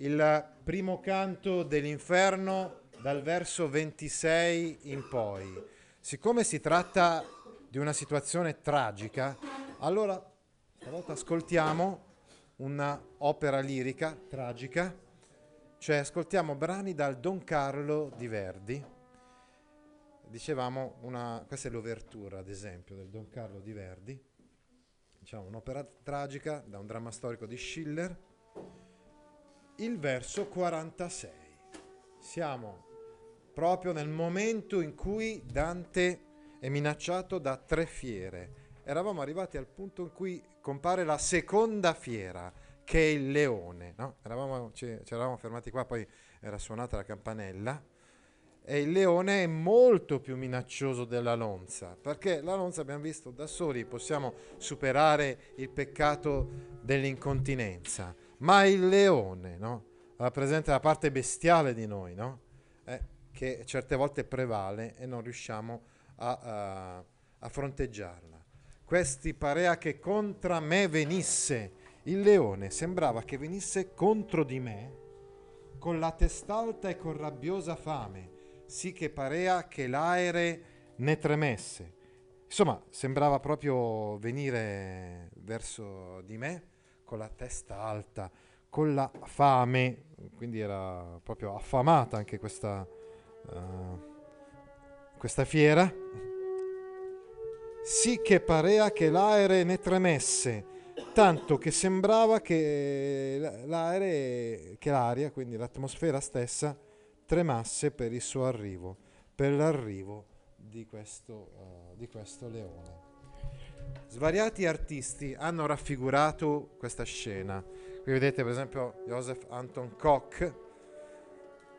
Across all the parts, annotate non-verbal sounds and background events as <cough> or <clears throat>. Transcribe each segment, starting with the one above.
il primo canto dell'inferno dal verso 26 in poi. Siccome si tratta di una situazione tragica, allora stavolta ascoltiamo un'opera lirica tragica, cioè ascoltiamo brani dal Don Carlo di Verdi. Dicevamo, una, questa è l'overtura ad esempio del Don Carlo di Verdi, diciamo un'opera tragica da un dramma storico di Schiller il verso 46. Siamo proprio nel momento in cui Dante è minacciato da tre fiere. Eravamo arrivati al punto in cui compare la seconda fiera, che è il leone. No? Eravamo, ci, eravamo fermati qua, poi era suonata la campanella. E il leone è molto più minaccioso della lonza, perché la lonza abbiamo visto da soli, possiamo superare il peccato dell'incontinenza ma il leone no? rappresenta la parte bestiale di noi, no? eh, che certe volte prevale e non riusciamo a, a, a fronteggiarla. Questi parea che contra me venisse, il leone sembrava che venisse contro di me con la testa alta e con rabbiosa fame, sì che parea che l'aere ne tremesse. Insomma, sembrava proprio venire verso di me con la testa alta, con la fame, quindi era proprio affamata anche questa, uh, questa fiera. Sì che parea che l'aere ne tremesse, tanto che sembrava che l'aere, che l'aria, quindi l'atmosfera stessa, tremasse per il suo arrivo, per l'arrivo di questo, uh, di questo leone. Svariati artisti hanno raffigurato questa scena. Qui vedete per esempio Joseph Anton Koch,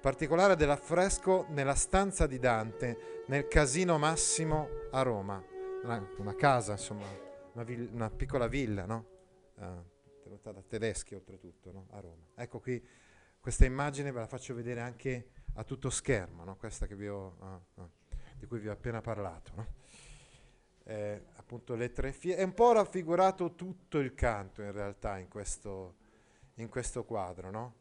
particolare dell'affresco nella stanza di Dante nel Casino Massimo a Roma, una, casa, insomma, una, vil- una, piccola villa, no? Uh, tenuta da tedeschi oltretutto, no? A Roma. Ecco qui questa immagine ve la faccio vedere anche a tutto schermo, no? questa ho, uh, uh, di cui vi ho appena parlato. No? Eh, appunto le tre fiere, è un po' raffigurato tutto il canto in realtà in questo, in questo quadro, no?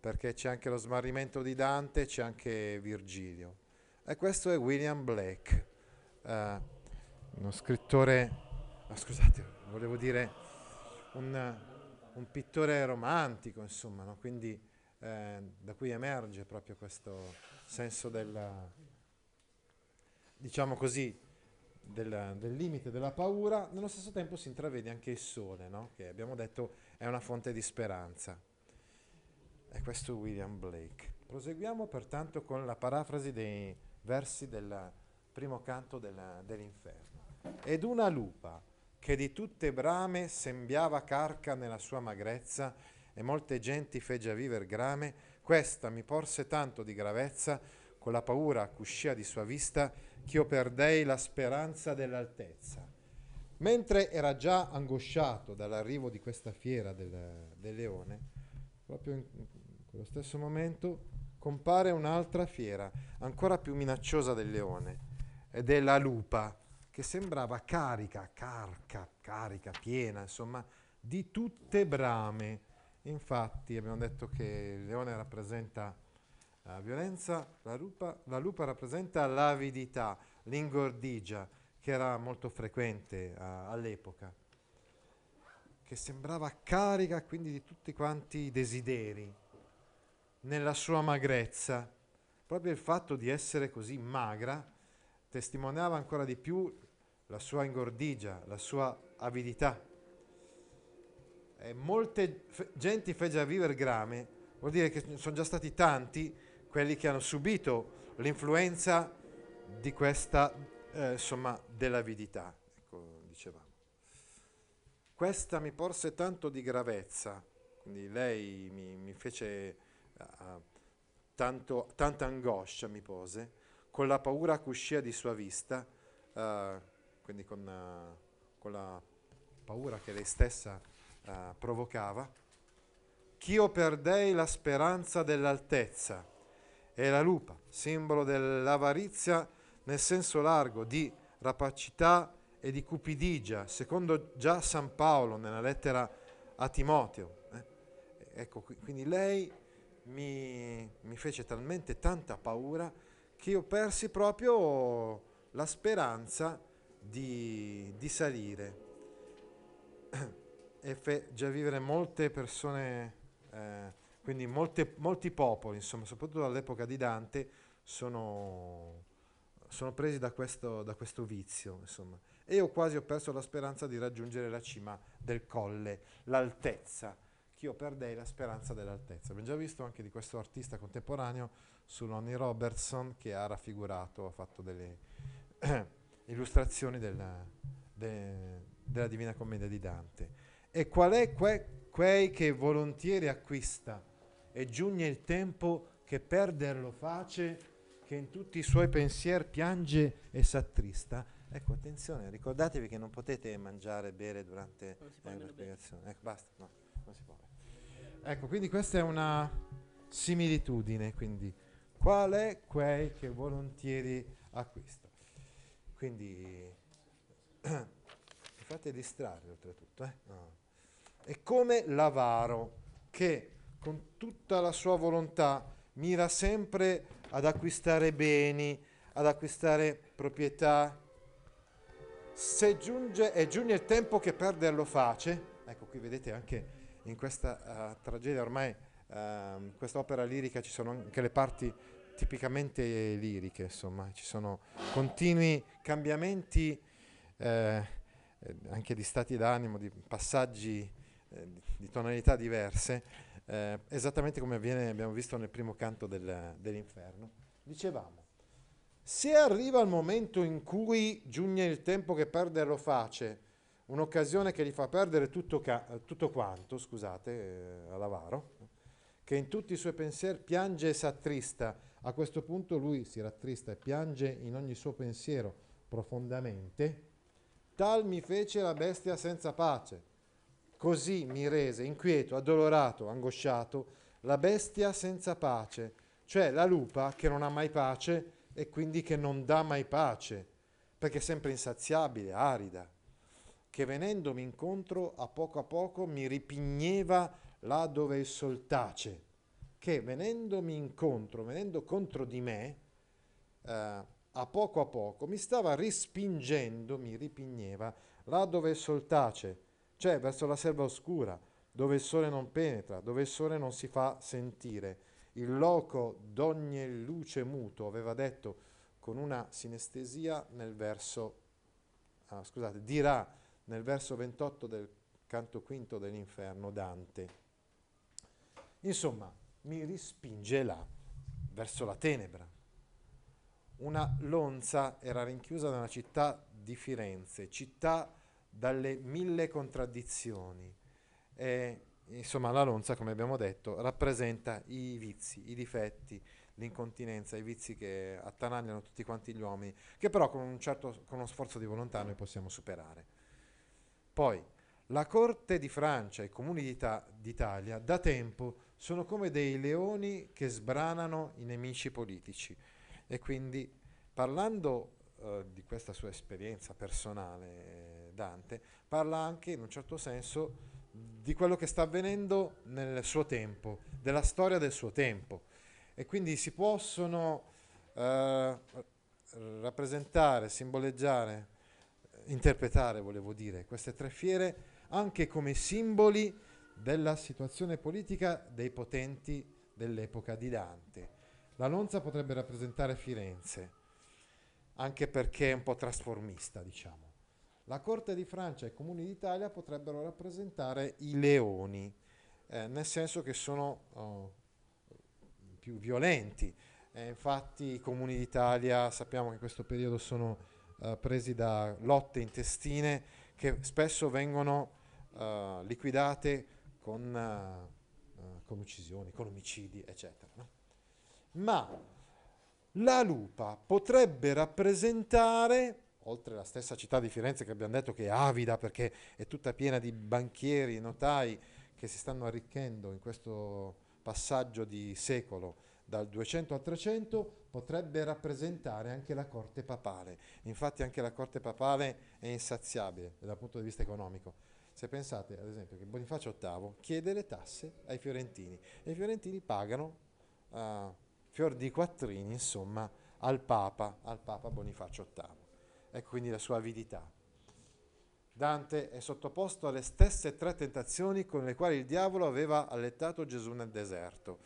perché c'è anche lo smarrimento di Dante, c'è anche Virgilio. E questo è William Blake, eh, uno scrittore, oh, scusate, volevo dire un, un pittore romantico, insomma, no? quindi eh, da cui emerge proprio questo senso della, diciamo così, del, del, limite della paura, nello stesso tempo si intravede anche il sole, no? che abbiamo detto è una fonte di speranza. È questo William Blake. Proseguiamo pertanto con la parafrasi dei versi del primo canto della, dell'inferno. Ed una lupa, che di tutte brame sembiava carca nella sua magrezza, e molte genti fe già viver grame, questa mi porse tanto di gravezza, con la paura uscia di sua vista, ch'io perdei la speranza dell'altezza. Mentre era già angosciato dall'arrivo di questa fiera del, del leone, proprio in, quello stesso momento compare un'altra fiera, ancora più minacciosa del leone, ed eh, è la lupa, che sembrava carica, carca, carica, piena, insomma, di tutte brame. Infatti abbiamo detto che il leone rappresenta la violenza, la lupa, la lupa rappresenta l'avidità, l'ingordigia, che era molto frequente uh, all'epoca, che sembrava carica quindi di tutti quanti i desideri, nella sua magrezza. Proprio il fatto di essere così magra testimoniava ancora di più la sua ingordigia, la sua avidità. E molte fe- genti fece a vivere grame, vuol dire che sono già stati tanti quelli che hanno subito l'influenza di questa, eh, insomma, dell'avidità, ecco, dicevamo. Questa mi porse tanto di gravezza, quindi lei mi, mi fece uh, tanto, tanta angoscia, mi pose, con la paura che uscia di sua vista, uh, quindi con, uh, con, la paura che lei stessa provocava, ch'io perdei la speranza dell'altezza è la lupa, simbolo dell'avarizia nel senso largo di rapacità e di cupidigia, secondo già San Paolo nella lettera a Timoteo. Eh? Ecco, quindi lei mi, mi fece talmente tanta paura che io persi proprio la speranza di, di salire <clears throat> e fe- già vivere molte persone eh, quindi molte, molti popoli, insomma, soprattutto all'epoca di Dante, sono, sono presi da questo, da questo vizio. Insomma. E io quasi ho perso la speranza di raggiungere la cima del colle, l'altezza, che io perdei la speranza dell'altezza. Abbiamo già visto anche di questo artista contemporaneo, su Lonnie Robertson, che ha raffigurato, ha fatto delle <clears throat> illustrazioni della, de, della Divina Commedia di Dante. E qual è que, quei che volontieri acquista? e giugne il tempo che perderlo face, che in tutti i suoi pensieri piange e s'attrista. Ecco, attenzione, ricordatevi che non potete mangiare e bere durante eh, la spiegazione. Ecco, basta, no, non si può. Ecco, quindi questa è una similitudine, quindi qual è quei che volentieri acquista. Quindi <clears throat> mi fate distrarre oltretutto, eh? no. È come l'avaro che con tutta la sua volontà mira sempre ad acquistare beni, ad acquistare proprietà. Se giunge, e giunge il tempo che perde lo face, ecco qui vedete anche in questa uh, tragedia ormai, uh, questa opera lirica ci sono anche le parti tipicamente liriche, insomma, ci sono continui cambiamenti eh, eh anche di stati d'animo, di passaggi eh, di tonalità diverse eh, esattamente come avviene, abbiamo visto nel primo canto del, dell'inferno. Dicevamo, se arriva il momento in cui giugne il tempo che perde lo face, un'occasione che gli fa perdere tutto, ca- tutto quanto, scusate, eh, all'avaro, che in tutti i suoi pensieri piange e s'attrista, a questo punto lui si rattrista e piange in ogni suo pensiero profondamente, tal mi fece la bestia senza pace Così mi rese inquieto, addolorato, angosciato, la bestia senza pace, cioè la lupa che non ha mai pace e quindi che non dà mai pace, perché è sempre insaziabile, arida, che venendomi incontro a poco a poco mi ripigneva là dove il sol tace, che venendomi incontro, venendo contro di me, eh, a poco a poco mi stava rispingendo, mi ripigneva là dove il sol tace cioè verso la selva oscura, dove il sole non penetra, dove il sole non si fa sentire. Il loco d'ogni luce muto, aveva detto con una sinestesia nel verso, ah, scusate, dirà nel verso 28 del canto quinto dell'inferno Dante. Insomma, mi rispinge là, verso la tenebra. Una lonza era rinchiusa nella città di Firenze, città dalle mille contraddizioni. E, insomma, la lonza, come abbiamo detto, rappresenta i vizi, i difetti, l'incontinenza, i vizi che attanagliano tutti quanti gli uomini, che però con, un certo, con uno sforzo di volontà noi possiamo superare. Poi, la corte di Francia e i comuni d'Ita- d'Italia da tempo sono come dei leoni che sbranano i nemici politici. E quindi, parlando eh, di questa sua esperienza personale, Dante, parla anche in un certo senso di quello che sta avvenendo nel suo tempo, della storia del suo tempo. E quindi si possono eh, rappresentare, simboleggiare, interpretare, volevo dire, queste tre fiere anche come simboli della situazione politica dei potenti dell'epoca di Dante. La Lonza potrebbe rappresentare Firenze, anche perché è un po' trasformista, diciamo. La Corte di Francia e i Comuni d'Italia potrebbero rappresentare i leoni, eh, nel senso che sono oh, più violenti. Eh, infatti i Comuni d'Italia sappiamo che in questo periodo sono eh, presi da lotte intestine che spesso vengono eh, liquidate con, eh, eh, con, uccisioni, con omicidi, eccetera. No? Ma la lupa potrebbe rappresentare oltre alla stessa città di Firenze che abbiamo detto che è avida perché è tutta piena di banchieri, notai che si stanno arricchendo in questo passaggio di secolo dal 200 al 300 potrebbe rappresentare anche la corte papale. Infatti anche la corte papale è insaziabile dal punto di vista economico. Se pensate ad esempio che Bonifacio VIII chiede le tasse ai fiorentini e i fiorentini pagano uh, fior di quattrini insomma al Papa, al Papa Bonifacio VIII. Ecco quindi la sua avidità. Dante è sottoposto alle stesse tre tentazioni con le quali il diavolo aveva allettato Gesù nel deserto.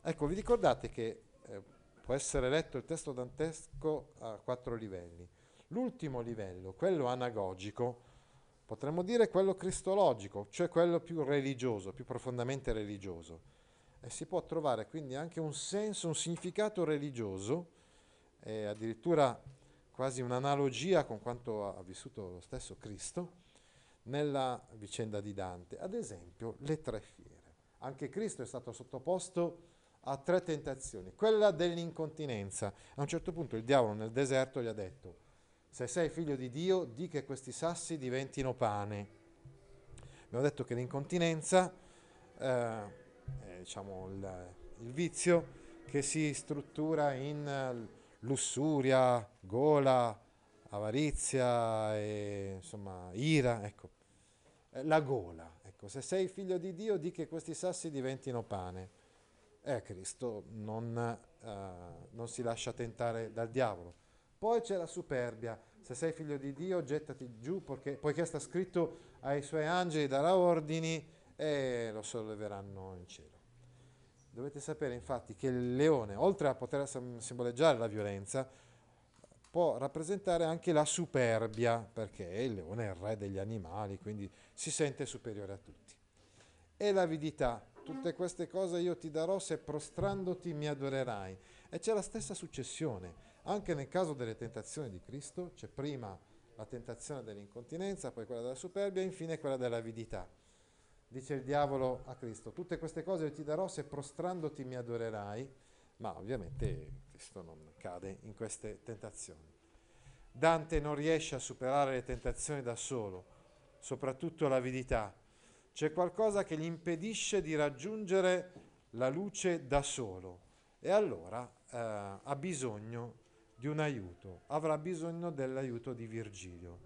Ecco, vi ricordate che eh, può essere letto il testo dantesco a quattro livelli. L'ultimo livello, quello anagogico, potremmo dire quello cristologico, cioè quello più religioso, più profondamente religioso. E si può trovare quindi anche un senso, un significato religioso, eh, addirittura quasi un'analogia con quanto ha vissuto lo stesso Cristo nella vicenda di Dante. Ad esempio, le tre fiere. Anche Cristo è stato sottoposto a tre tentazioni. Quella dell'incontinenza. A un certo punto il diavolo nel deserto gli ha detto, se sei figlio di Dio, di che questi sassi diventino pane. Abbiamo detto che l'incontinenza eh, è diciamo, il, il, vizio che si struttura in lussuria, gola, avarizia, e, insomma, ira, ecco. Eh, la gola, ecco, se sei figlio di Dio di che questi sassi diventino pane. Eh, Cristo non, uh, non si lascia tentare dal diavolo. Poi c'è la superbia, se sei figlio di Dio gettati giù, perché, poiché sta scritto ai suoi angeli darà ordini e lo solleveranno in cielo. Dovete sapere infatti che il leone, oltre a poter simboleggiare la violenza, può rappresentare anche la superbia, perché il leone è il re degli animali, quindi si sente superiore a tutti. E l'avidità, tutte queste cose io ti darò se prostrandoti mi adorerai. E c'è la stessa successione, anche nel caso delle tentazioni di Cristo, c'è prima la tentazione dell'incontinenza, poi quella della superbia e infine quella dell'avidità dice il diavolo a Cristo, tutte queste cose io ti darò se prostrandoti mi adorerai, ma ovviamente Cristo non cade in queste tentazioni. Dante non riesce a superare le tentazioni da solo, soprattutto l'avidità. C'è qualcosa che gli impedisce di raggiungere la luce da solo e allora eh, ha bisogno di un aiuto, avrà bisogno dell'aiuto di Virgilio.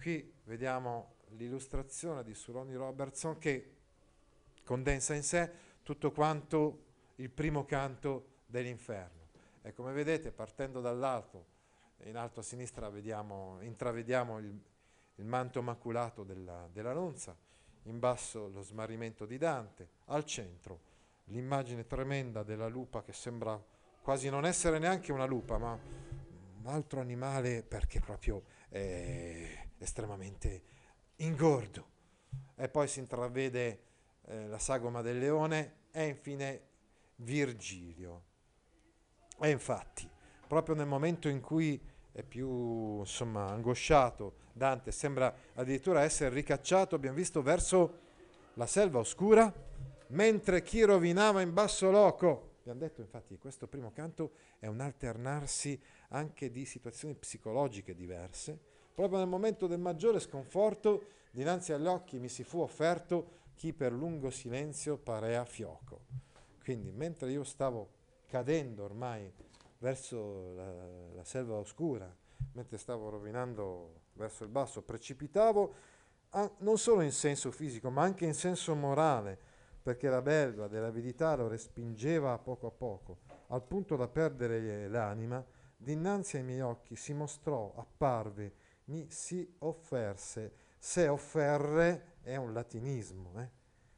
Qui vediamo l'illustrazione di Suloni Robertson che condensa in sé tutto quanto il primo canto dell'inferno. E come vedete, partendo dall'alto, in alto a sinistra vediamo, intravediamo il, il, manto maculato della, della lonza, in basso lo smarrimento di Dante, al centro l'immagine tremenda della lupa che sembra quasi non essere neanche una lupa, ma un altro animale perché proprio è estremamente ingordo. E poi si intravede eh, la sagoma del leone e infine Virgilio. E infatti, proprio nel momento in cui è più insomma, angosciato, Dante sembra addirittura essere ricacciato, abbiamo visto, verso la selva oscura, mentre chi rovinava in basso loco. Abbiamo detto infatti che questo primo canto è un alternarsi anche di situazioni psicologiche diverse, Proprio nel momento del maggiore sconforto, dinanzi agli occhi mi si fu offerto chi per lungo silenzio parea fioco. Quindi mentre io stavo cadendo ormai verso la, la selva oscura, mentre stavo rovinando verso il basso, precipitavo a, ah, non solo in senso fisico ma anche in senso morale, perché la belva dell'avidità lo respingeva a poco a poco, al punto da perdere l'anima, dinanzi ai miei occhi si mostrò, apparve, mi si offerse. Se offerre è un latinismo, eh?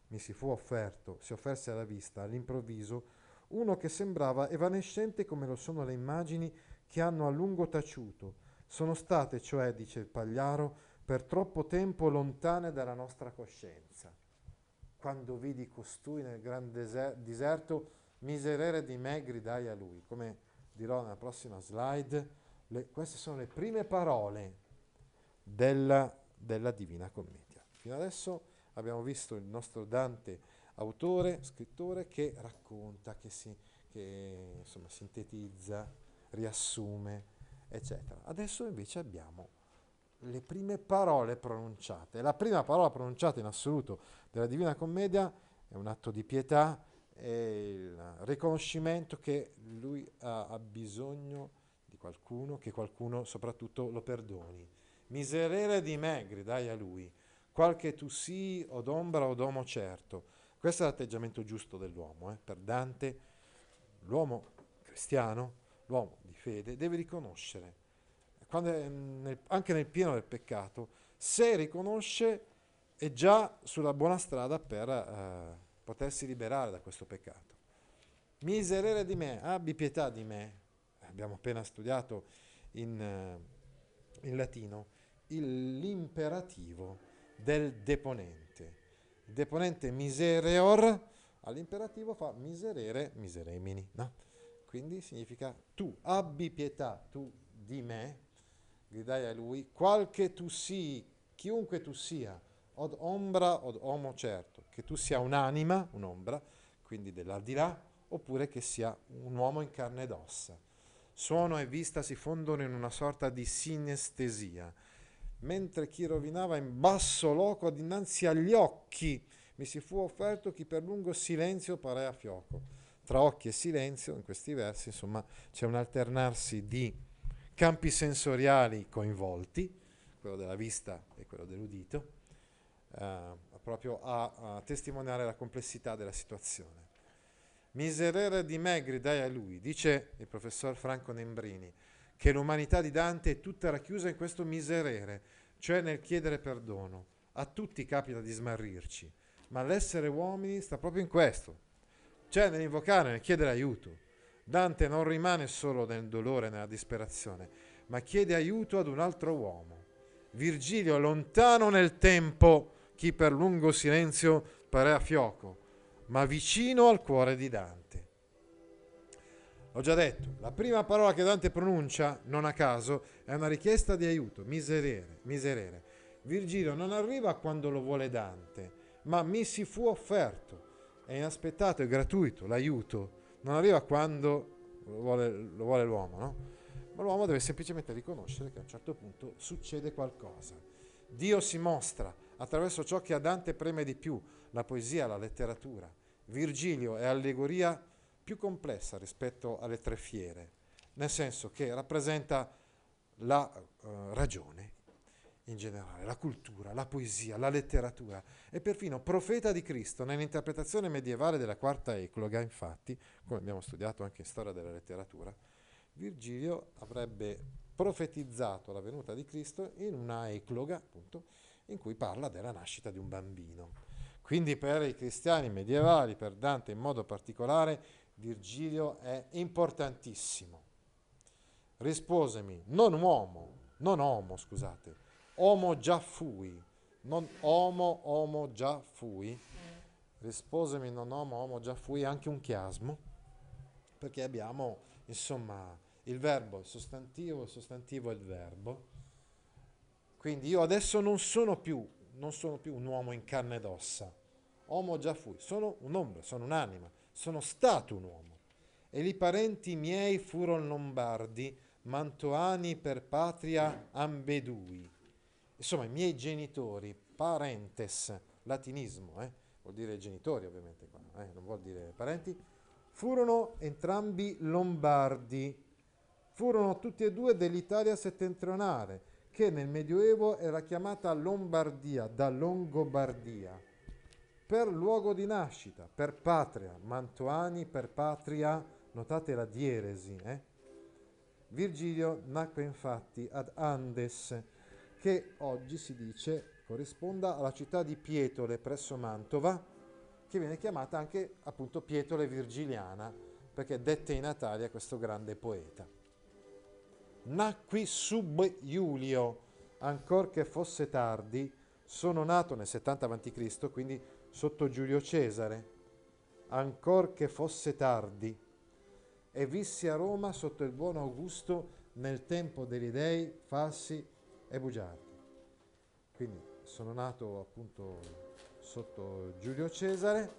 mi si fu offerto, si offerse alla vista, all'improvviso, uno che sembrava evanescente come lo sono le immagini che hanno a lungo taciuto. Sono state, cioè, dice il Pagliaro, per troppo tempo lontane dalla nostra coscienza. Quando vidi costui nel gran deser- deserto, miserere di me gridai a lui. Come dirò nella prossima slide, le, queste sono le prime parole della, della Divina Commedia. Fino adesso abbiamo visto il nostro Dante autore, scrittore, che racconta, che, si, che insomma, sintetizza, riassume, eccetera. Adesso invece abbiamo le prime parole pronunciate. La prima parola pronunciata in assoluto della Divina Commedia è un atto di pietà, è il riconoscimento che lui ha, ha bisogno di qualcuno, che qualcuno soprattutto lo perdoni miserere di me, gridai a lui, qual che tu sii o d'ombra o d'omo certo. Questo è l'atteggiamento giusto dell'uomo. Eh? Per Dante, l'uomo cristiano, l'uomo di fede, deve riconoscere, nel, anche nel pieno del peccato, se riconosce è già sulla buona strada per eh, potersi liberare da questo peccato. Miserere di me, abbi pietà di me, abbiamo appena studiato in, eh, in latino, l'imperativo del deponente. Il deponente misereor all'imperativo fa miserere, miseremini, no? Quindi significa tu abbi pietà, tu di me, gridai a lui, qualche tu sii, chiunque tu sia, od ombra, od homo certo, che tu sia un'anima, un'ombra, quindi dell'aldilà, oppure che sia un uomo in carne ed ossa. Suono e vista si fondono in una sorta di sinestesia, mentre chi rovinava in basso loco dinanzi agli occhi mi si fu offerto chi per lungo silenzio parea fioco. Tra occhi e silenzio, in questi versi, insomma, c'è un alternarsi di campi sensoriali coinvolti, quello della vista e quello dell'udito, eh, proprio a, a, testimoniare la complessità della situazione. Miserere di me, gridai a lui, dice il professor Franco Nembrini, che l'umanità di Dante è tutta racchiusa in questo miserere, cioè nel chiedere perdono. A tutti capita di smarrirci, ma l'essere uomini sta proprio in questo, cioè nell'invocare, nel chiedere aiuto. Dante non rimane solo nel dolore, nella disperazione, ma chiede aiuto ad un altro uomo. Virgilio, lontano nel tempo, chi per lungo silenzio pare a fioco, ma vicino al cuore di Dante. Ho già detto, la prima parola che Dante pronuncia, non a caso, è una richiesta di aiuto, miserere, miserere. Virgilio non arriva quando lo vuole Dante, ma mi si fu offerto. È inaspettato, è gratuito l'aiuto. Non arriva quando lo vuole, lo vuole l'uomo, no? Ma l'uomo deve semplicemente riconoscere che a un certo punto succede qualcosa. Dio si mostra attraverso ciò che a Dante preme di più, la poesia, la letteratura. Virgilio è allegoria più complessa rispetto alle tre fiere, nel senso che rappresenta la eh, ragione in generale, la cultura, la poesia, la letteratura e perfino profeta di Cristo nell'interpretazione medievale della quarta ecloga, infatti, come abbiamo studiato anche in storia della letteratura, Virgilio avrebbe profetizzato la venuta di Cristo in una ecloga, appunto, in cui parla della nascita di un bambino. Quindi per i cristiani medievali, per Dante in modo particolare, Virgilio è importantissimo. Risposemi, non uomo, non uomo, scusate, uomo già fui, non homo, uomo già fui. Risposemi, non uomo, uomo già fui, anche un chiasmo, perché abbiamo, insomma, il verbo, il sostantivo, il sostantivo e il verbo. Quindi io adesso non sono più, non sono più un uomo in carne ed ossa, homo già fui, sono un'ombra, sono un'anima, sono stato un uomo. E i parenti miei furono lombardi, mantoani per patria ambedui. Insomma, i miei genitori, parentes, latinismo, eh? vuol dire genitori ovviamente qua, eh? non vuol dire parenti, furono entrambi lombardi. Furono tutti e due dell'Italia settentrionale, che nel Medioevo era chiamata Lombardia, da Longobardia per luogo di nascita, per patria, Mantoani per patria, notate la dieresi. Eh? Virgilio nacque infatti ad Andes, che oggi si dice corrisponda alla città di Pietole presso Mantova, che viene chiamata anche appunto Pietole Virgiliana, perché dette in Atalia questo grande poeta. Nacqui sub Iulio, ancorché fosse tardi, sono nato nel 70 a.C., quindi sotto Giulio Cesare, ancor che fosse tardi, e visse a Roma sotto il buon Augusto nel tempo degli dei falsi e bugiardi. Quindi sono nato appunto sotto Giulio Cesare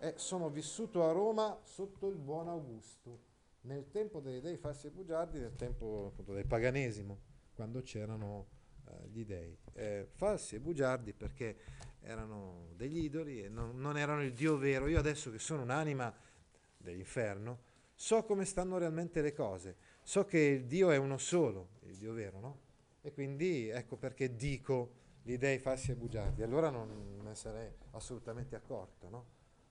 e sono vissuto a Roma sotto il buon Augusto, nel tempo degli dei falsi e bugiardi, nel tempo appunto del paganesimo, quando c'erano eh, gli dei. Eh, falsi e bugiardi perché erano degli idoli e non, non erano il Dio vero. Io adesso che sono un'anima dell'inferno, so come stanno realmente le cose, so che il Dio è uno solo, il Dio vero, no? E quindi ecco perché dico gli dei falsi e bugiardi, allora non me ne sarei assolutamente accorto, no?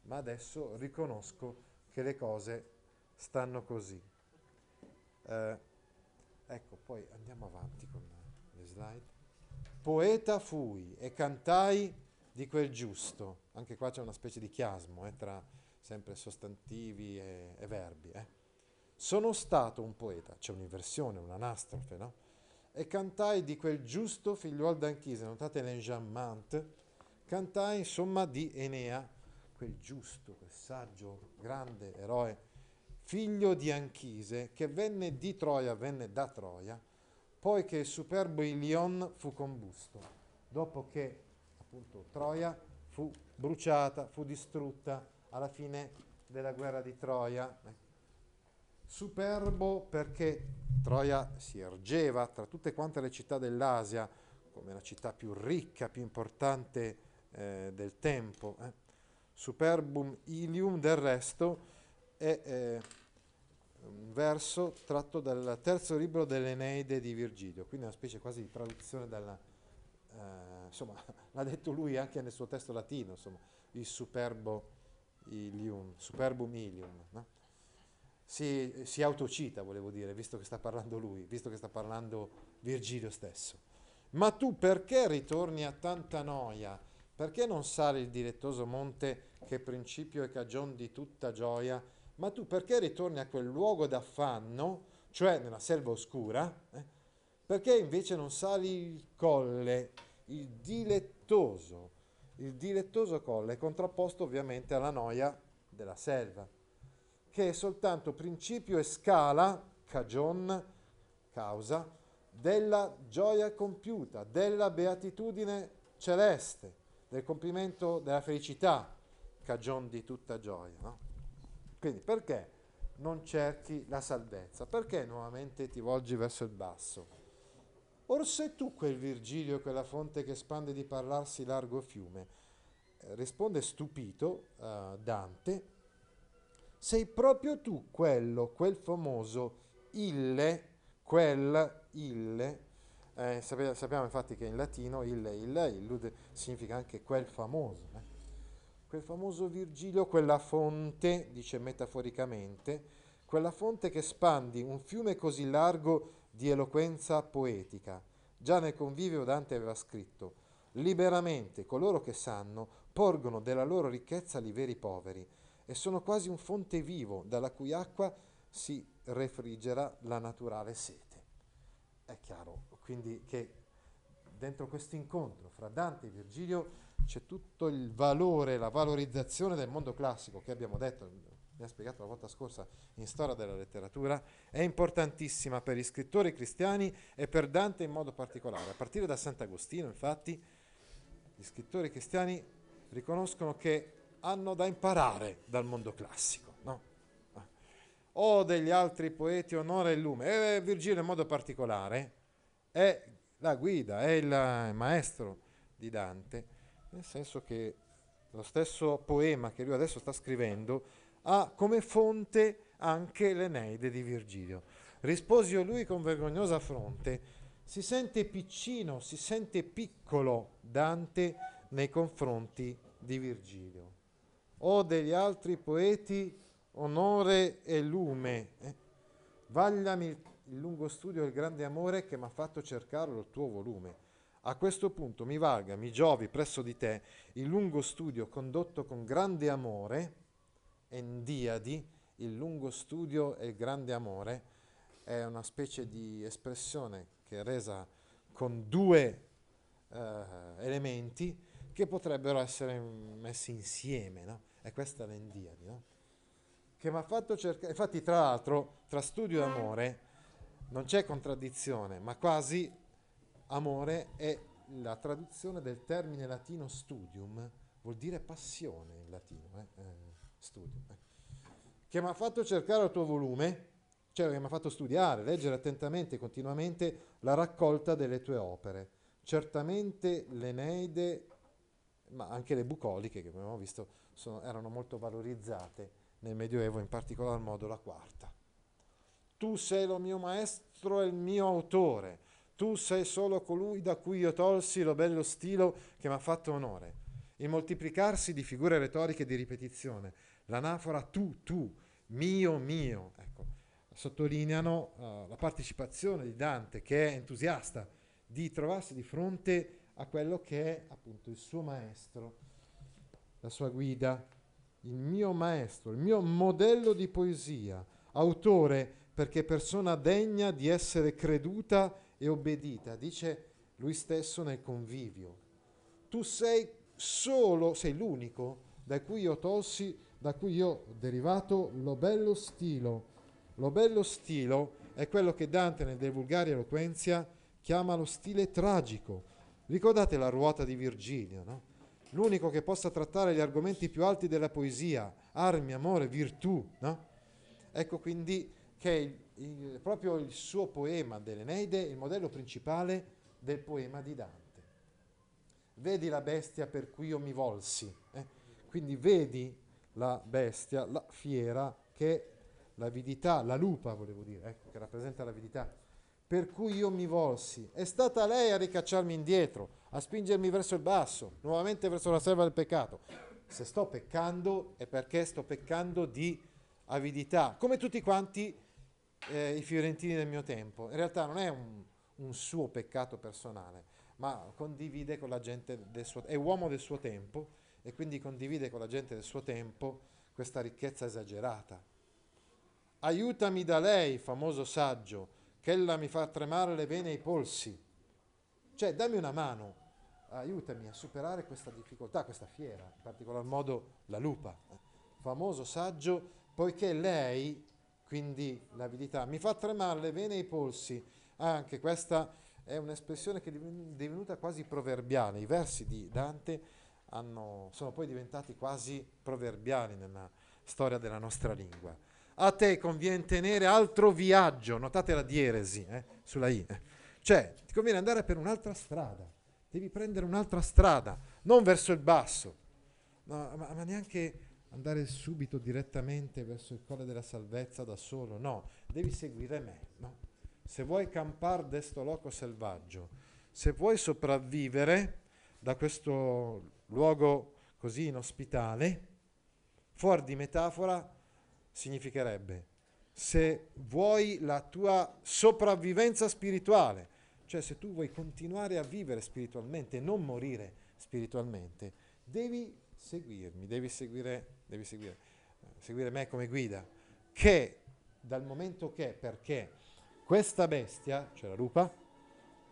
Ma adesso riconosco che le cose stanno così. Eh, ecco, poi andiamo avanti con le slide. Poeta fui e cantai di quel giusto. Anche qua c'è una specie di chiasmo eh, tra sempre sostantivi e, e verbi. Eh. Sono stato un poeta, c'è un'inversione, un'anastrofe, no? E cantai di quel giusto figliuol d'Anchise, notate l'enjamment, cantai insomma di Enea, quel giusto, quel saggio, grande eroe, figlio di Anchise, che venne di Troia, venne da Troia, poi che il superbo Ilion fu combusto, dopo che appunto Troia fu bruciata, fu distrutta alla fine della guerra di Troia. Superbo perché Troia si ergeva tra tutte quante le città dell'Asia come la città più ricca, più importante eh, del tempo. Eh. Superbum Ilium del resto è eh, un verso tratto dal terzo libro dell'Eneide di Virgilio, quindi una specie quasi di traduzione dalla, eh, insomma, l'ha detto lui anche nel suo testo latino, insomma, il superbo ilium, superbum ilium, no? si, si autocita, volevo dire, visto che sta parlando lui, visto che sta parlando Virgilio stesso. Ma tu perché ritorni a tanta noia? Perché non sali il direttoso monte che principio e cagion di tutta gioia? Ma tu perché ritorni a quel luogo d'affanno, cioè nella selva oscura? Eh? Perché invece non sali il colle, il dilettoso? dilettoso. Il dilettoso colle è contrapposto ovviamente alla noia della selva, che è soltanto principio e scala, cagion, causa, della gioia compiuta, della beatitudine celeste, del compimento della felicità, cagion di tutta gioia. No? Quindi perché non cerchi la salvezza? Perché nuovamente ti volgi verso il basso? Or sei tu quel Virgilio, quella fonte che spande di parlarsi largo fiume. Eh, risponde stupito uh, Dante, sei proprio tu quello, quel famoso ille, quel ille. Eh, sappiamo, sappiamo, infatti che in latino ille, ille, illude significa anche quel famoso. Eh? Quel famoso Virgilio, quella fonte, dice metaforicamente, quella fonte che spandi un fiume così largo di eloquenza poetica. Già nel convivio Dante aveva scritto Liberamente coloro che sanno porgono della loro ricchezza agli veri poveri e sono quasi un fonte vivo dalla cui acqua si refrigera la naturale sete. È chiaro quindi che dentro questo incontro fra Dante e Virgilio c'è tutto il valore, la valorizzazione del mondo classico che abbiamo detto, ha spiegato la volta scorsa in storia della letteratura, è importantissima per gli scrittori cristiani e per Dante in modo particolare. A partire da Sant'Agostino, infatti, gli scrittori cristiani riconoscono che hanno da imparare dal mondo classico, no? O degli altri poeti onore e lume, e Virgilio in modo particolare è la guida, è il maestro di Dante, nel senso che lo stesso poema che lui adesso sta scrivendo ha come fonte anche l'Eneide di Virgilio. Risposio lui con vergognosa fronte, si sente piccino, si sente piccolo Dante nei confronti di Virgilio. O degli altri poeti onore e lume, eh? vagliami il, lungo studio e il grande amore che mi ha fatto cercare il tuo volume. A questo punto mi valga, mi giovi presso di te il lungo studio condotto con grande amore, endiadi, il lungo studio e il grande amore, è una specie di espressione che è resa con due eh, elementi che potrebbero essere messi insieme, no? E questa è l'endiadi, no? Che mi ha fatto cercare, infatti tra l'altro, tra studio e amore non c'è contraddizione, ma quasi amore è la traduzione del termine latino studium, vuol dire passione in latino. Eh? eh studio, che mi ha fatto cercare il tuo volume, cioè che mi ha fatto studiare, leggere attentamente e continuamente la raccolta delle tue opere, certamente l'Eneide, ma anche le bucoliche che abbiamo visto sono, erano molto valorizzate nel Medioevo, in particolar modo la quarta. Tu sei lo mio maestro e il mio autore, tu sei solo colui da cui io tolsi lo bello stilo che mi ha fatto onore. Il moltiplicarsi di figure retoriche di ripetizione l'anafora tu, tu, mio, mio, ecco, sottolineano uh, la partecipazione di Dante che è entusiasta di trovarsi di fronte a quello che è appunto il suo maestro, la sua guida, il mio maestro, il mio modello di poesia, autore perché persona degna di essere creduta e obbedita, dice lui stesso nel convivio. Tu sei solo, sei l'unico da cui io tolsi da cui io ho derivato lo bello stilo. Lo bello stilo è quello che Dante nel De Vulgari Eloquenzia chiama lo stile tragico. Ricordate la ruota di Virgilio, no? L'unico che possa trattare gli argomenti più alti della poesia, armi, amore, virtù, no? Ecco quindi che il, il, proprio il suo poema dell'Eneide è il modello principale del poema di Dante. Vedi la bestia per cui io mi volsi. Eh? Quindi vedi la bestia, la fiera, che l'avidità, la lupa volevo dire, ecco, che rappresenta l'avidità, per cui io mi volsi. È stata lei a ricacciarmi indietro, a spingermi verso il basso, nuovamente verso la serva del peccato. Se sto peccando è perché sto peccando di avidità, come tutti quanti eh, i fiorentini del mio tempo. In realtà non è un, un suo peccato personale, ma condivide con la gente del suo tempo, è uomo del suo tempo e quindi condivide con la gente del suo tempo questa ricchezza esagerata. Aiutami da lei, famoso saggio, che ella mi fa tremare le vene e i polsi. Cioè, dammi una mano, aiutami a superare questa difficoltà, questa fiera, in particolar modo la lupa. Famoso saggio, poiché lei, quindi l'avidità, mi fa tremare le vene e i polsi. Ah, anche questa è un'espressione che è divenuta quasi proverbiale. I versi di Dante hanno, sono poi diventati quasi proverbiali nella storia della nostra lingua. A te conviene tenere altro viaggio, notate la dieresi eh, sulla I, eh. cioè ti conviene andare per un'altra strada, devi prendere un'altra strada, non verso il basso, no, ma, ma neanche andare subito direttamente verso il colle della salvezza da solo, no, devi seguire me, no? Se vuoi campar desto loco selvaggio, se vuoi sopravvivere da questo luogo così inospitale, fuori di metafora significherebbe se vuoi la tua sopravvivenza spirituale, cioè se tu vuoi continuare a vivere spiritualmente e non morire spiritualmente, devi seguirmi, devi seguire, devi seguire, seguire me come guida, che dal momento che, perché questa bestia, cioè la lupa,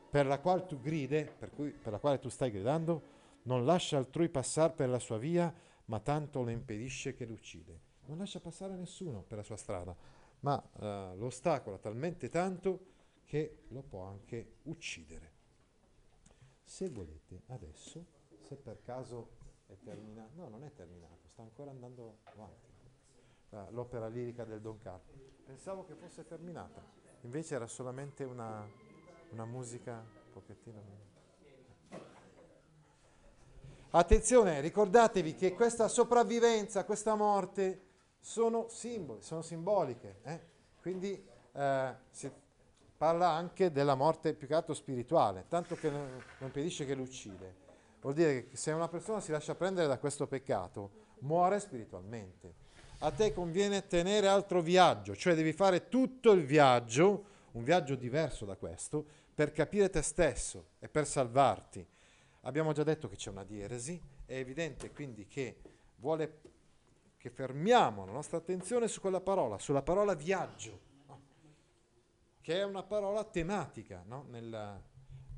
per la quale tu gride, per, cui, per la quale tu stai gridando, non lascia altrui passare per la sua via, ma tanto lo impedisce che l'uccide. Non lascia passare nessuno per la sua strada, ma eh, lo ostacola talmente tanto che lo può anche uccidere. Se volete, adesso, se per caso è terminato, no, non è terminato, sta ancora andando avanti, uh, l'opera lirica del Don Carlo. Pensavo che fosse terminata, invece era solamente una, una musica un pochettino meno. Attenzione, ricordatevi che questa sopravvivenza, questa morte sono simboli, sono simboliche. Eh? Quindi eh, si parla anche della morte più che altro spirituale, tanto che non, non impedisce che l'uccide. Vuol dire che se una persona si lascia prendere da questo peccato, muore spiritualmente. A te conviene tenere altro viaggio, cioè devi fare tutto il viaggio, un viaggio diverso da questo, per capire te stesso e per salvarti. Abbiamo già detto che c'è una dieresi, è evidente quindi che vuole che fermiamo la nostra attenzione su quella parola, sulla parola viaggio, no? che è una parola tematica no? nella,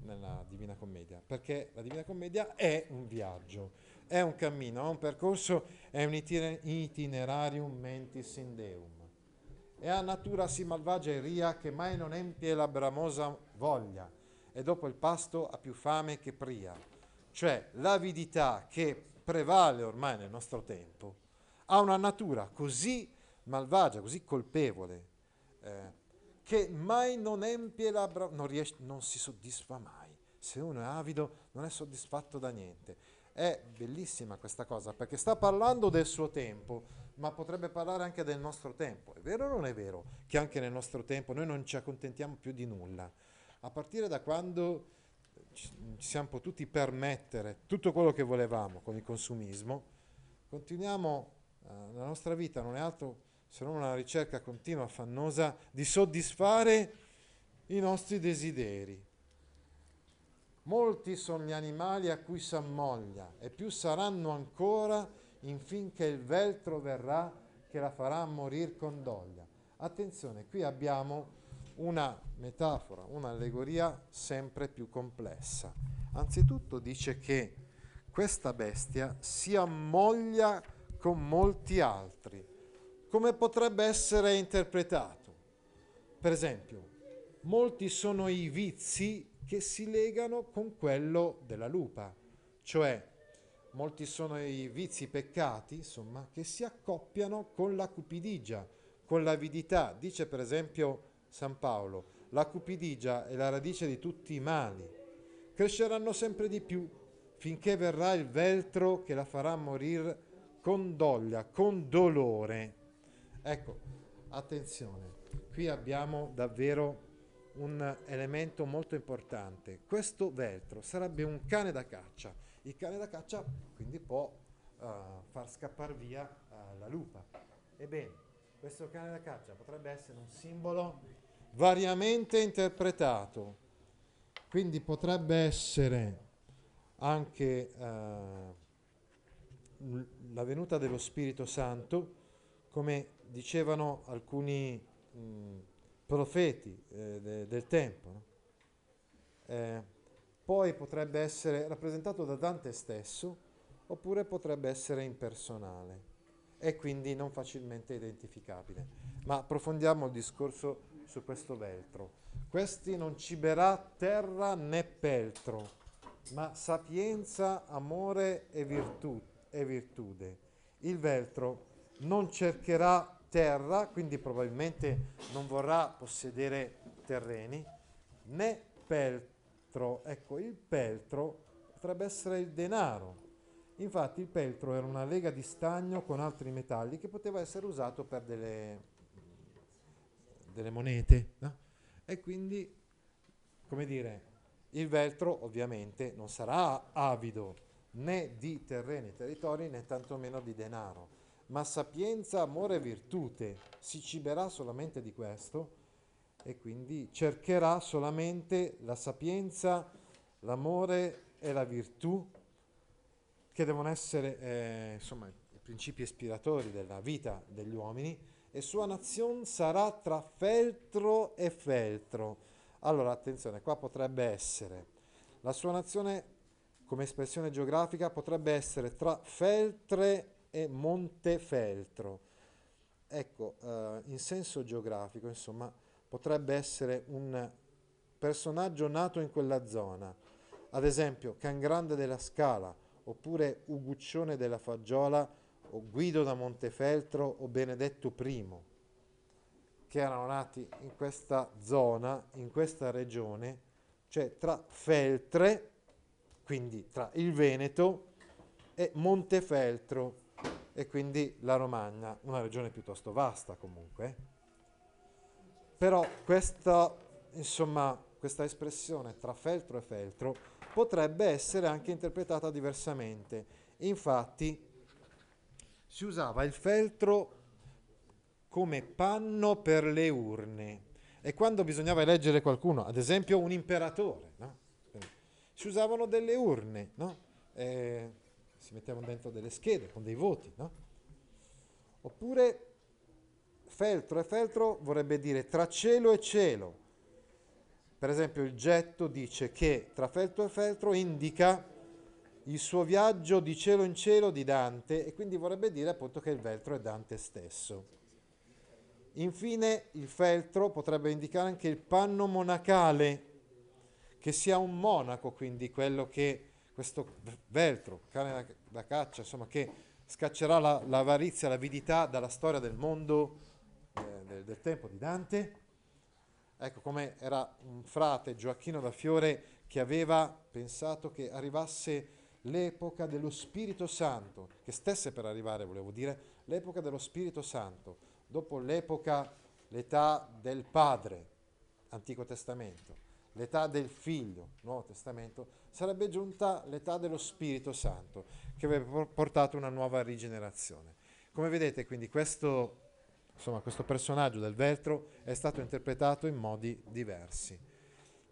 nella Divina Commedia, perché la Divina Commedia è un viaggio, è un cammino, è un percorso, è un itinerarium mentis in deum. è a natura si malvagia e ria che mai non empie la bramosa voglia, e dopo il pasto ha più fame che pria cioè l'avidità che prevale ormai nel nostro tempo, ha una natura così malvagia, così colpevole, eh, che mai non empie la bravura, non, riesce, non si soddisfa mai. Se uno è avido non è soddisfatto da niente. È bellissima questa cosa perché sta parlando del suo tempo, ma potrebbe parlare anche del nostro tempo. È vero o non è vero che anche nel nostro tempo noi non ci accontentiamo più di nulla? A partire da quando ci siamo potuti permettere tutto quello che volevamo con il consumismo, continuiamo, eh, la nostra vita non è altro se non una ricerca continua, affannosa, di soddisfare i nostri desideri. Molti sono gli animali a cui s'ammoglia e più saranno ancora infinché il veltro verrà che la farà morir con doglia. Attenzione, qui abbiamo una metafora, un'allegoria sempre più complessa. Anzitutto dice che questa bestia si ammoglia con molti altri. Come potrebbe essere interpretato? Per esempio, molti sono i vizi che si legano con quello della lupa, cioè molti sono i vizi, peccati, insomma, che si accoppiano con la cupidigia, con l'avidità. Dice per esempio San Paolo, la cupidigia è la radice di tutti i mali. Cresceranno sempre di più finché verrà il veltro che la farà morire con doglia, con dolore. Ecco, attenzione, qui abbiamo davvero un elemento molto importante. Questo veltro sarebbe un cane da caccia. Il cane da caccia quindi può uh, far scappare via uh, la lupa. Ebbene, questo cane da caccia potrebbe essere un simbolo variamente interpretato. Quindi potrebbe essere anche eh, la venuta dello Spirito Santo, come dicevano alcuni mh, profeti eh, de, del tempo. No? Eh, poi potrebbe essere rappresentato da Dante stesso oppure potrebbe essere impersonale e quindi non facilmente identificabile. Ma approfondiamo il discorso su questo veltro. Questi non ciberà terra né peltro, ma sapienza, amore e, virtù, e virtude. Il veltro non cercherà terra, quindi probabilmente non vorrà possedere terreni, né peltro. Ecco, il peltro potrebbe essere il denaro. Infatti il peltro era una lega di stagno con altri metalli che poteva essere usato per delle delle monete. No? E quindi, come dire, il veltro ovviamente non sarà avido né di terreni, e territori, né tantomeno di denaro, ma sapienza, amore e virtute. Si ciberà solamente di questo e quindi cercherà solamente la sapienza, l'amore e la virtù che devono essere eh, insomma, i principi ispiratori della vita degli uomini e sua nazione sarà tra feltro e feltro. Allora, attenzione, qua potrebbe essere la sua nazione come espressione geografica potrebbe essere tra feltre e montefeltro. Ecco, eh, in senso geografico, insomma, potrebbe essere un personaggio nato in quella zona. Ad esempio, Can Grande della Scala oppure Uguccione della Fagiola, o Guido da Montefeltro o Benedetto I, che erano nati in questa zona, in questa regione, cioè tra Feltre, quindi tra il Veneto, e Montefeltro, e quindi la Romagna, una regione piuttosto vasta comunque. Però questa, insomma, questa espressione tra Feltro e Feltro potrebbe essere anche interpretata diversamente. Infatti, si usava il feltro come panno per le urne e quando bisognava eleggere qualcuno, ad esempio un imperatore, no? si usavano delle urne, no? eh, si mettevano dentro delle schede con dei voti. No? Oppure feltro e feltro vorrebbe dire tra cielo e cielo. Per esempio il getto dice che tra feltro e feltro indica il suo viaggio di cielo in cielo di Dante e quindi vorrebbe dire appunto che il veltro è Dante stesso. Infine il feltro potrebbe indicare anche il panno monacale, che sia un monaco quindi quello che questo veltro, cane da, caccia, insomma che scaccerà la, l'avarizia, l'avidità dalla storia del mondo, eh, del, del tempo di Dante. Ecco come era un frate, Gioacchino da Fiore, che aveva pensato che arrivasse l'epoca dello Spirito Santo, che stesse per arrivare, volevo dire, l'epoca dello Spirito Santo, dopo l'epoca, l'età del Padre, Antico Testamento, l'età del Figlio, Nuovo Testamento, sarebbe giunta l'età dello Spirito Santo, che avrebbe portato una nuova rigenerazione. Come vedete, quindi, questo, insomma, questo personaggio del Veltro è stato interpretato in modi diversi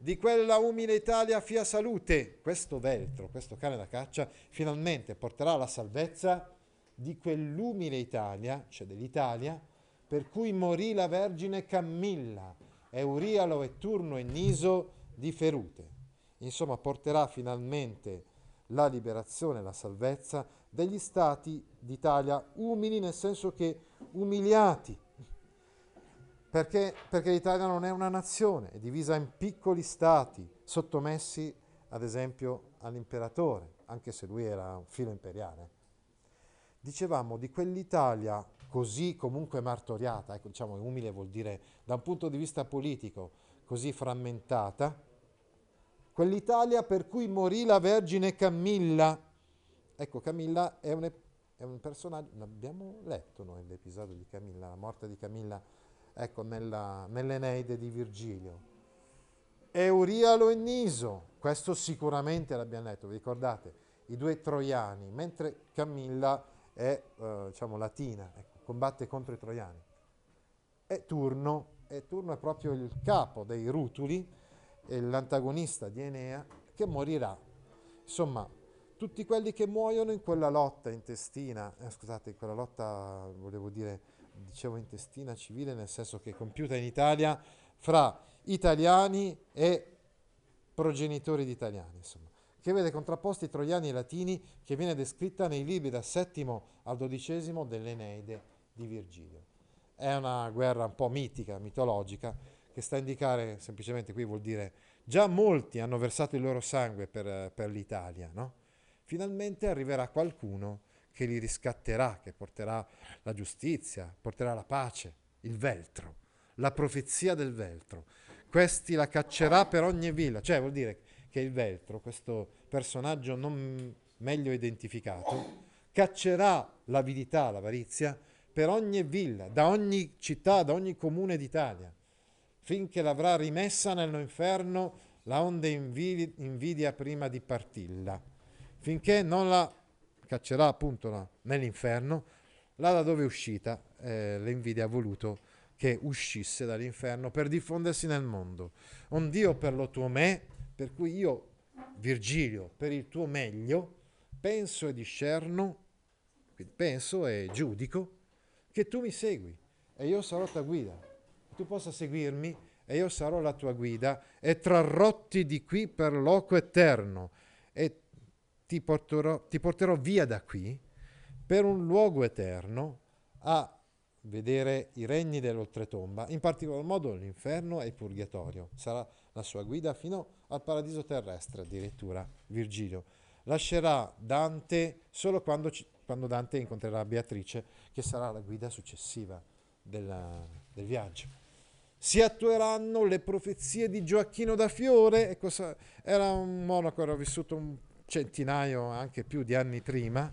di quella umile Italia fia salute. Questo veltro, questo cane da caccia, finalmente porterà alla salvezza di quell'umile Italia, cioè dell'Italia, per cui morì la Vergine Cammilla, Eurialo e Turno e Niso di Ferute. Insomma, porterà finalmente la liberazione, la salvezza degli stati d'Italia umili, nel senso che umiliati perché, perché l'Italia non è una nazione, è divisa in piccoli stati, sottomessi ad esempio all'imperatore, anche se lui era un filo imperiale. Dicevamo di quell'Italia così comunque martoriata, ecco, diciamo umile vuol dire da un punto di vista politico così frammentata, quell'Italia per cui morì la Vergine Camilla. Ecco, Camilla è un, è un personaggio, l'abbiamo letto noi l'episodio di Camilla, la morte di Camilla ecco, nella, nell'Eneide di Virgilio. Eurialo e Niso, questo sicuramente l'abbiamo letto, vi ricordate? I due troiani, mentre Camilla è, eh, diciamo, latina, ecco, combatte contro i troiani. E Turno, e Turno è proprio il capo dei Rutuli, l'antagonista di Enea, che morirà. Insomma, tutti quelli che muoiono in quella lotta intestina, eh, scusate, in quella lotta, volevo dire, dicevo intestina civile nel senso che è compiuta in Italia fra italiani e progenitori di italiani, insomma, che vede contrapposti troiani e latini che viene descritta nei libri dal VII al XII dell'Eneide di Virgilio. È una guerra un po' mitica, mitologica, che sta a indicare semplicemente qui vuol dire già molti hanno versato il loro sangue per, per l'Italia, no? Finalmente arriverà qualcuno che li riscatterà, che porterà la giustizia, porterà la pace, il veltro, la profezia del veltro. Questi la caccerà per ogni villa, cioè vuol dire che il veltro, questo personaggio non meglio identificato, caccerà l'avidità, l'avarizia, per ogni villa, da ogni città, da ogni comune d'Italia, finché l'avrà rimessa nell'inferno la onde invidia prima di partirla, finché non la caccerà appunto no, nell'inferno, là da dove è uscita eh, l'invidia ha voluto che uscisse dall'inferno per diffondersi nel mondo. Un Dio per lo tuo me, per cui io, Virgilio, per il tuo meglio, penso e discerno, penso e giudico, che tu mi segui e io sarò tua guida, tu possa seguirmi e io sarò la tua guida e trarrotti di qui per loco eterno e ti porterò, ti porterò via da qui per un luogo eterno a vedere i regni dell'oltretomba, in particolar modo l'inferno e il purgatorio. Sarà la sua guida fino al paradiso terrestre, addirittura Virgilio. Lascerà Dante solo quando, ci, quando Dante incontrerà Beatrice, che sarà la guida successiva della, del viaggio. Si attueranno le profezie di Gioacchino da Fiore, ecco, era un monaco, era vissuto un centinaio, anche più di anni prima,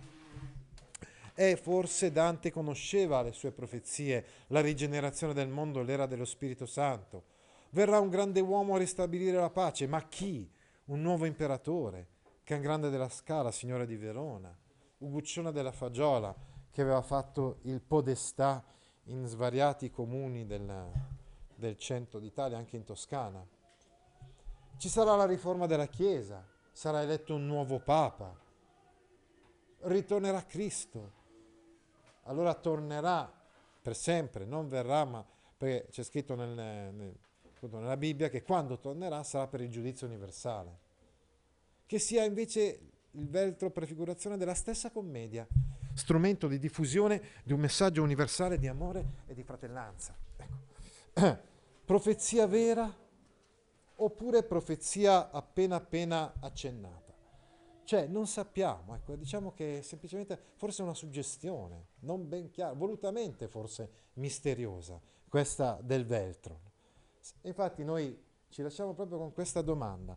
e forse Dante conosceva le sue profezie, la rigenerazione del mondo, l'era dello Spirito Santo. Verrà un grande uomo a ristabilire la pace, ma chi? Un nuovo imperatore, Can Grande della Scala, signore di Verona, Uguccione della Fagiola, che aveva fatto il podestà in svariati comuni del, del centro d'Italia, anche in Toscana. Ci sarà la riforma della Chiesa, sarà eletto un nuovo Papa, ritornerà Cristo, allora tornerà per sempre, non verrà, ma perché c'è scritto nel, nel, nella Bibbia che quando tornerà sarà per il giudizio universale, che sia invece il veltro prefigurazione della stessa commedia, strumento di diffusione di un messaggio universale di amore e di fratellanza. Ecco. <clears throat> Profezia vera oppure profezia appena appena accennata. Cioè non sappiamo, ecco, diciamo che è semplicemente forse una suggestione, non ben chiara, volutamente forse misteriosa, questa del Veltron. Infatti noi ci lasciamo proprio con questa domanda.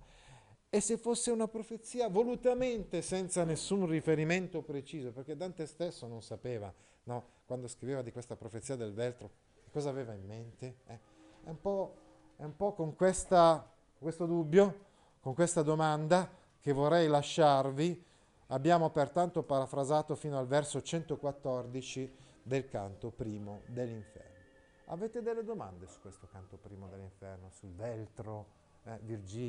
E se fosse una profezia volutamente senza nessun riferimento preciso, perché Dante stesso non sapeva, no? quando scriveva di questa profezia del Veltro, cosa aveva in mente? Eh? È un po' è un po' con questa, questo dubbio, con questa domanda che vorrei lasciarvi. Abbiamo pertanto parafrasato fino al verso 114 del canto primo dell'inferno. Avete delle domande su questo canto primo dell'inferno, sul veltro, eh, Virgilio?